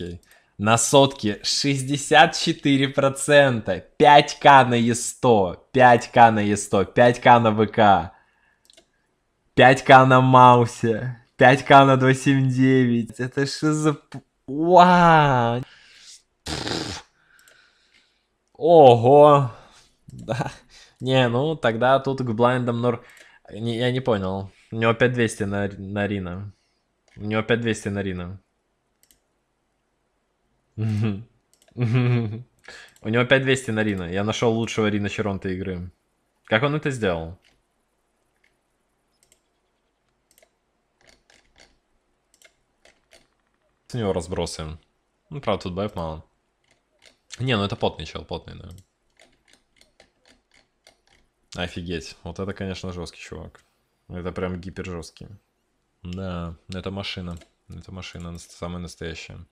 Okay. На сотке 64%, 5к на Е100, 5к на Е100, 5к на ВК, 5к на Маусе, 5к на 279. Это что за... Вау! Ого! Да. Не, ну тогда тут к блайндам Нор... Не, я не понял. У него 5200 на, на Рина. У него 5200 на Рина. У него 5200 на Рина. Я нашел лучшего Рина Черонта игры. Как он это сделал? С него разбросы. Ну, правда, тут баев мало. Не, ну это потный чел, потный, да. Офигеть. Вот это, конечно, жесткий чувак. Это прям гипер жесткий. Да, это машина. Это машина самая настоящая.